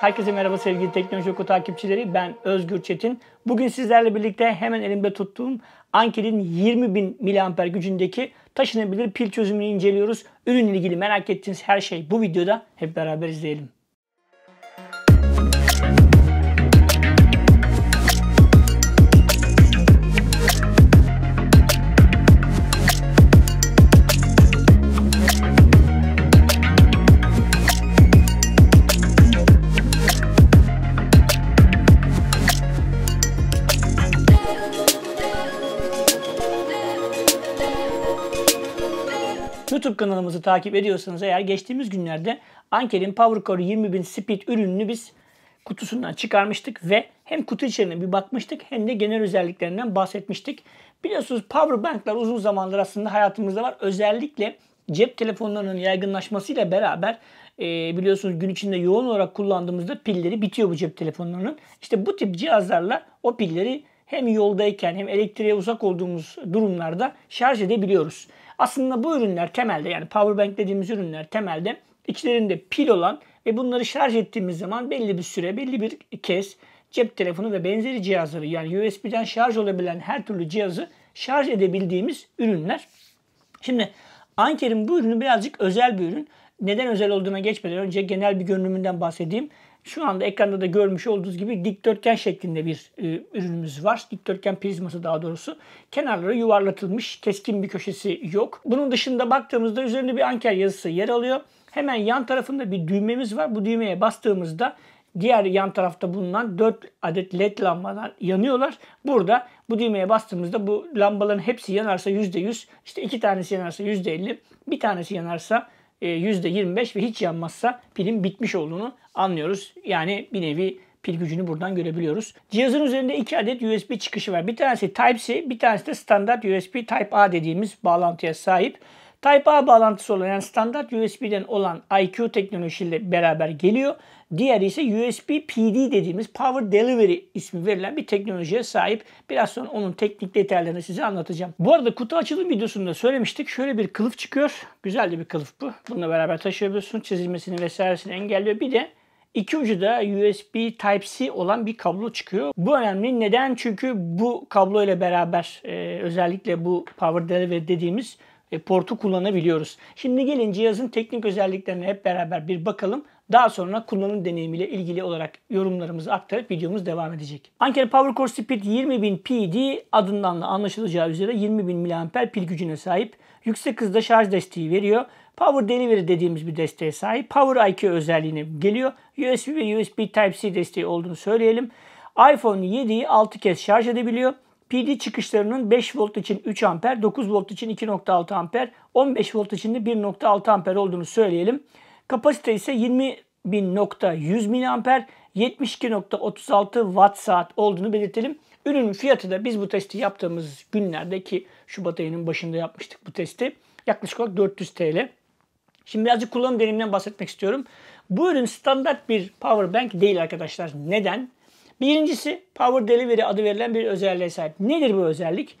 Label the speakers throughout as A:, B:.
A: Herkese merhaba sevgili Teknoloji Oku takipçileri. Ben Özgür Çetin. Bugün sizlerle birlikte hemen elimde tuttuğum Ankel'in 20.000 mAh gücündeki taşınabilir pil çözümünü inceliyoruz. Ürünle ilgili merak ettiğiniz her şey bu videoda. Hep beraber izleyelim. YouTube kanalımızı takip ediyorsanız eğer geçtiğimiz günlerde Anker'in PowerCore 20000 Speed ürününü biz kutusundan çıkarmıştık ve hem kutu içeriğine bir bakmıştık hem de genel özelliklerinden bahsetmiştik. Biliyorsunuz powerbanklar uzun zamandır aslında hayatımızda var. Özellikle cep telefonlarının yaygınlaşmasıyla beraber e, biliyorsunuz gün içinde yoğun olarak kullandığımızda pilleri bitiyor bu cep telefonlarının. İşte bu tip cihazlarla o pilleri hem yoldayken hem elektriğe uzak olduğumuz durumlarda şarj edebiliyoruz. Aslında bu ürünler temelde yani powerbank dediğimiz ürünler temelde içlerinde pil olan ve bunları şarj ettiğimiz zaman belli bir süre, belli bir kez cep telefonu ve benzeri cihazları yani USB'den şarj olabilen her türlü cihazı şarj edebildiğimiz ürünler. Şimdi Anker'in bu ürünü birazcık özel bir ürün. Neden özel olduğuna geçmeden önce genel bir görünümünden bahsedeyim. Şu anda ekranda da görmüş olduğunuz gibi dikdörtgen şeklinde bir e, ürünümüz var. Dikdörtgen prizması daha doğrusu. Kenarları yuvarlatılmış, keskin bir köşesi yok. Bunun dışında baktığımızda üzerinde bir anker yazısı yer alıyor. Hemen yan tarafında bir düğmemiz var. Bu düğmeye bastığımızda diğer yan tarafta bulunan 4 adet led lambalar yanıyorlar. Burada bu düğmeye bastığımızda bu lambaların hepsi yanarsa %100, işte iki tanesi yanarsa %50, bir tanesi yanarsa %25 e, ve hiç yanmazsa pilin bitmiş olduğunu anlıyoruz. Yani bir nevi pil gücünü buradan görebiliyoruz. Cihazın üzerinde iki adet USB çıkışı var. Bir tanesi Type-C, bir tanesi de standart USB Type-A dediğimiz bağlantıya sahip. Type-A bağlantısı olan yani standart USB'den olan IQ teknolojisiyle beraber geliyor. Diğeri ise USB PD dediğimiz Power Delivery ismi verilen bir teknolojiye sahip. Biraz sonra onun teknik detaylarını size anlatacağım. Bu arada kutu açılım videosunda söylemiştik. Şöyle bir kılıf çıkıyor. Güzel de bir kılıf bu. Bununla beraber taşıyabiliyorsun. Çizilmesini vesairesini engelliyor. Bir de İki ucu da USB Type-C olan bir kablo çıkıyor. Bu önemli. Neden? Çünkü bu kablo ile beraber e, özellikle bu Power Delivery dediğimiz e, portu kullanabiliyoruz. Şimdi gelin cihazın teknik özelliklerine hep beraber bir bakalım. Daha sonra kullanım deneyimiyle ilgili olarak yorumlarımızı aktarıp videomuz devam edecek. Ankara PowerCore Core Speed 20000 PD adından da anlaşılacağı üzere 20000 mAh pil gücüne sahip. Yüksek hızda şarj desteği veriyor. Power Delivery dediğimiz bir desteğe sahip. Power IQ özelliğine geliyor. USB ve USB Type-C desteği olduğunu söyleyelim. iPhone 7'yi 6 kez şarj edebiliyor. PD çıkışlarının 5 volt için 3 amper, 9 volt için 2.6 amper, 15 volt için de 1.6 amper olduğunu söyleyelim. Kapasite ise 20.100 miliamper, 72.36 watt saat olduğunu belirtelim. Ürünün fiyatı da biz bu testi yaptığımız günlerde ki Şubat ayının başında yapmıştık bu testi. Yaklaşık olarak 400 TL. Şimdi birazcık kullanım deneyiminden bahsetmek istiyorum. Bu ürün standart bir power bank değil arkadaşlar. Neden? Birincisi Power Delivery adı verilen bir özelliğe sahip. Nedir bu özellik?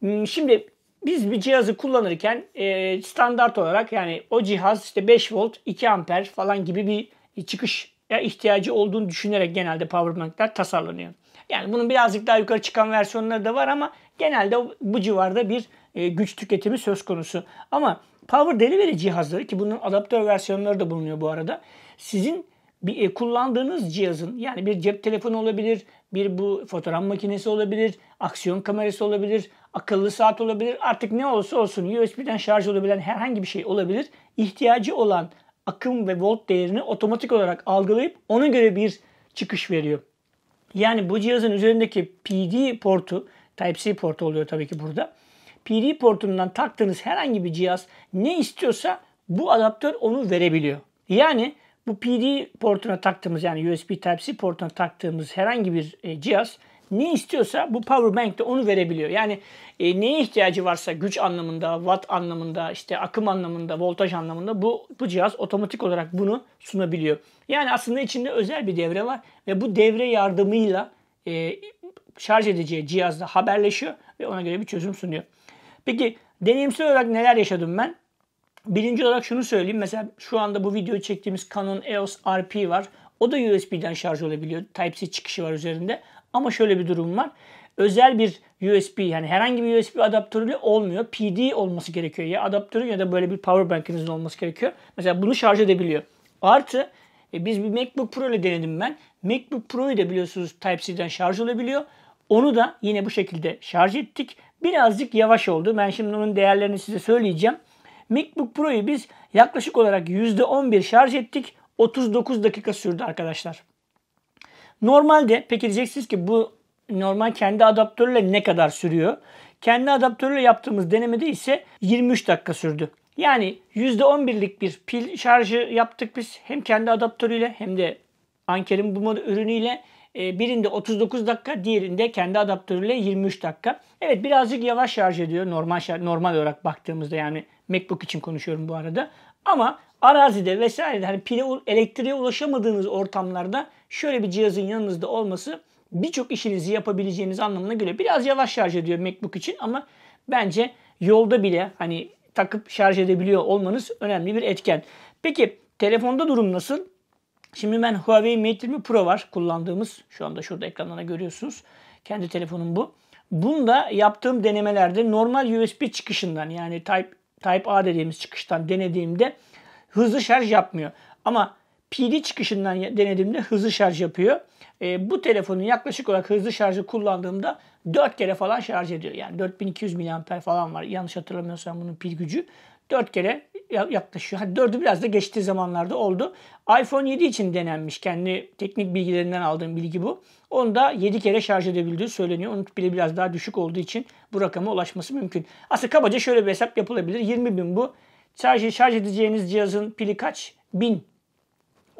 A: Hmm, şimdi biz bir cihazı kullanırken e, standart olarak yani o cihaz işte 5 volt 2 amper falan gibi bir çıkış ya ihtiyacı olduğunu düşünerek genelde power banklar tasarlanıyor. Yani bunun birazcık daha yukarı çıkan versiyonları da var ama genelde bu civarda bir e, güç tüketimi söz konusu. Ama power delivery cihazları ki bunun adaptör versiyonları da bulunuyor bu arada. Sizin bir, e, kullandığınız cihazın yani bir cep telefonu olabilir, bir bu fotoğraf makinesi olabilir, aksiyon kamerası olabilir, akıllı saat olabilir. Artık ne olursa olsun USB'den şarj olabilen herhangi bir şey olabilir. İhtiyacı olan akım ve volt değerini otomatik olarak algılayıp ona göre bir çıkış veriyor. Yani bu cihazın üzerindeki PD portu, Type-C portu oluyor tabii ki burada. PD portundan taktığınız herhangi bir cihaz ne istiyorsa bu adaptör onu verebiliyor. Yani bu PD portuna taktığımız yani USB Type-C portuna taktığımız herhangi bir e, cihaz ne istiyorsa bu power bank de onu verebiliyor. Yani e, neye ihtiyacı varsa güç anlamında, watt anlamında, işte akım anlamında, voltaj anlamında bu bu cihaz otomatik olarak bunu sunabiliyor. Yani aslında içinde özel bir devre var ve bu devre yardımıyla e, şarj edeceği cihazla haberleşiyor ve ona göre bir çözüm sunuyor. Peki deneyimsel olarak neler yaşadım ben? Birinci olarak şunu söyleyeyim. Mesela şu anda bu videoyu çektiğimiz Canon EOS RP var. O da USB'den şarj olabiliyor. Type-C çıkışı var üzerinde. Ama şöyle bir durum var. Özel bir USB yani herhangi bir USB adaptörü olmuyor. PD olması gerekiyor. Ya adaptörün ya da böyle bir power bankınızın olması gerekiyor. Mesela bunu şarj edebiliyor. Artı e, biz bir MacBook Pro ile denedim ben. MacBook Pro'yu da biliyorsunuz Type-C'den şarj olabiliyor. Onu da yine bu şekilde şarj ettik. Birazcık yavaş oldu. Ben şimdi onun değerlerini size söyleyeceğim. MacBook Pro'yu biz yaklaşık olarak %11 şarj ettik. 39 dakika sürdü arkadaşlar. Normalde peki diyeceksiniz ki bu normal kendi adaptörle ne kadar sürüyor? Kendi adaptörle yaptığımız denemede ise 23 dakika sürdü. Yani %11'lik bir pil şarjı yaptık biz. Hem kendi adaptörüyle hem de Anker'in bu ürünüyle e, birinde 39 dakika, diğerinde kendi adaptörüyle 23 dakika. Evet birazcık yavaş şarj ediyor normal şarj, normal olarak baktığımızda yani MacBook için konuşuyorum bu arada. Ama arazide vesairede hani pile elektriğe ulaşamadığınız ortamlarda şöyle bir cihazın yanınızda olması birçok işinizi yapabileceğiniz anlamına göre biraz yavaş şarj ediyor MacBook için ama bence yolda bile hani takıp şarj edebiliyor olmanız önemli bir etken. Peki telefonda durum nasıl? Şimdi ben Huawei Mate 20 Pro var kullandığımız. Şu anda şurada ekranlara görüyorsunuz. Kendi telefonum bu. Bunda yaptığım denemelerde normal USB çıkışından yani Type Type A dediğimiz çıkıştan denediğimde hızlı şarj yapmıyor. Ama PD çıkışından denediğimde hızlı şarj yapıyor. E, bu telefonun yaklaşık olarak hızlı şarjı kullandığımda 4 kere falan şarj ediyor. Yani 4200 mAh falan var. Yanlış hatırlamıyorsam bunun pil gücü. 4 kere yaklaşıyor. Hani 4'ü biraz da geçtiği zamanlarda oldu. iPhone 7 için denenmiş. Kendi teknik bilgilerinden aldığım bilgi bu. Onu da 7 kere şarj edebildiği söyleniyor. Onun pili biraz daha düşük olduğu için bu rakama ulaşması mümkün. Aslında kabaca şöyle bir hesap yapılabilir. 20 bin bu. Şarj, şarj edeceğiniz cihazın pili kaç? 1000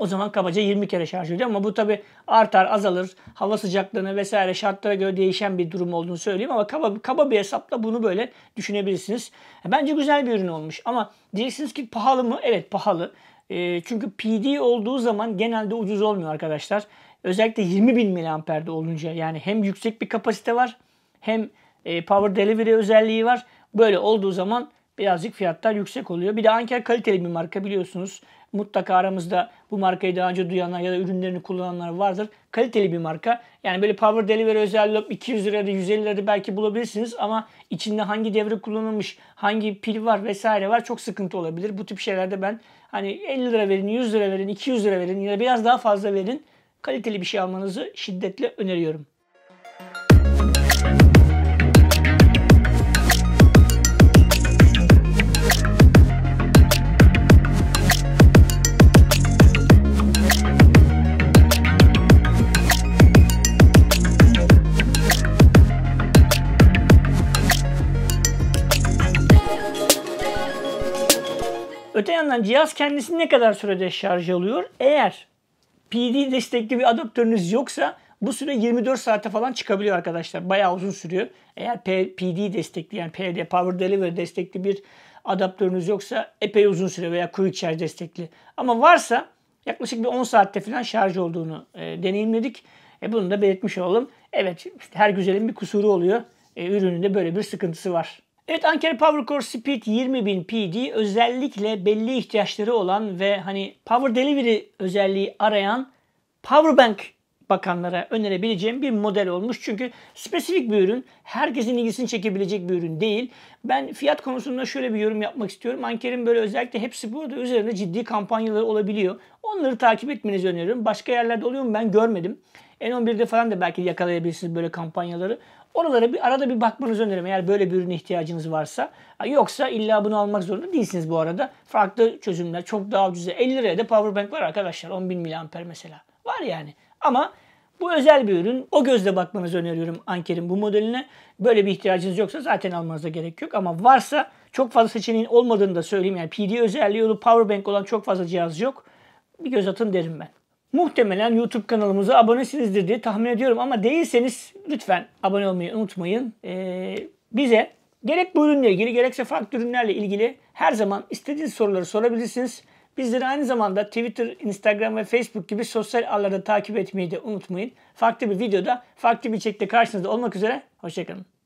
A: o zaman kabaca 20 kere şarj ediyor ama bu tabi artar azalır. Hava sıcaklığına vesaire şartlara göre değişen bir durum olduğunu söyleyeyim ama kaba, kaba bir hesapla bunu böyle düşünebilirsiniz. E, bence güzel bir ürün olmuş ama diyeceksiniz ki pahalı mı? Evet pahalı. E, çünkü PD olduğu zaman genelde ucuz olmuyor arkadaşlar. Özellikle 20 bin mAh'de olunca yani hem yüksek bir kapasite var hem e, power delivery özelliği var. Böyle olduğu zaman birazcık fiyatlar yüksek oluyor. Bir de Anker kaliteli bir marka biliyorsunuz. Mutlaka aramızda bu markayı daha önce duyanlar ya da ürünlerini kullananlar vardır. Kaliteli bir marka. Yani böyle Power Delivery özelliği 200 lirada 150 lirada belki bulabilirsiniz ama içinde hangi devre kullanılmış, hangi pil var vesaire var çok sıkıntı olabilir. Bu tip şeylerde ben hani 50 lira verin, 100 lira verin, 200 lira verin ya da biraz daha fazla verin. Kaliteli bir şey almanızı şiddetle öneriyorum. zaman cihaz kendisini ne kadar sürede şarj alıyor? Eğer PD destekli bir adaptörünüz yoksa bu süre 24 saate falan çıkabiliyor arkadaşlar. Bayağı uzun sürüyor. Eğer PD destekli yani PD Power Delivery destekli bir adaptörünüz yoksa epey uzun süre veya Quick Charge destekli. Ama varsa yaklaşık bir 10 saatte falan şarj olduğunu e, deneyimledik. E, bunu da belirtmiş olalım. Evet her güzelin bir kusuru oluyor. E, ürününde böyle bir sıkıntısı var. Evet Ankara PowerCore Speed 20000 PD özellikle belli ihtiyaçları olan ve hani Power Delivery özelliği arayan Powerbank bakanlara önerebileceğim bir model olmuş. Çünkü spesifik bir ürün, herkesin ilgisini çekebilecek bir ürün değil. Ben fiyat konusunda şöyle bir yorum yapmak istiyorum. Anker'in böyle özellikle hepsi burada üzerinde ciddi kampanyaları olabiliyor. Onları takip etmenizi öneriyorum. Başka yerlerde oluyor mu ben görmedim. N11'de falan da belki yakalayabilirsiniz böyle kampanyaları. Oralara bir arada bir bakmanızı öneririm eğer böyle bir ürüne ihtiyacınız varsa. Yoksa illa bunu almak zorunda değilsiniz bu arada. Farklı çözümler çok daha ucuza. 50 liraya da powerbank var arkadaşlar 10.000 mAh mesela. Var yani. Ama bu özel bir ürün. O gözle bakmanızı öneriyorum Anker'in bu modeline. Böyle bir ihtiyacınız yoksa zaten almanıza gerek yok. Ama varsa çok fazla seçeneğin olmadığını da söyleyeyim. Yani PD özelliği olup powerbank olan çok fazla cihaz yok. Bir göz atın derim ben. Muhtemelen YouTube kanalımıza abonesinizdir diye tahmin ediyorum ama değilseniz lütfen abone olmayı unutmayın. Ee, bize gerek bu ürünle ilgili gerekse farklı ürünlerle ilgili her zaman istediğiniz soruları sorabilirsiniz. Bizleri aynı zamanda Twitter, Instagram ve Facebook gibi sosyal ağlarda takip etmeyi de unutmayın. Farklı bir videoda, farklı bir çekte karşınızda olmak üzere. Hoşçakalın.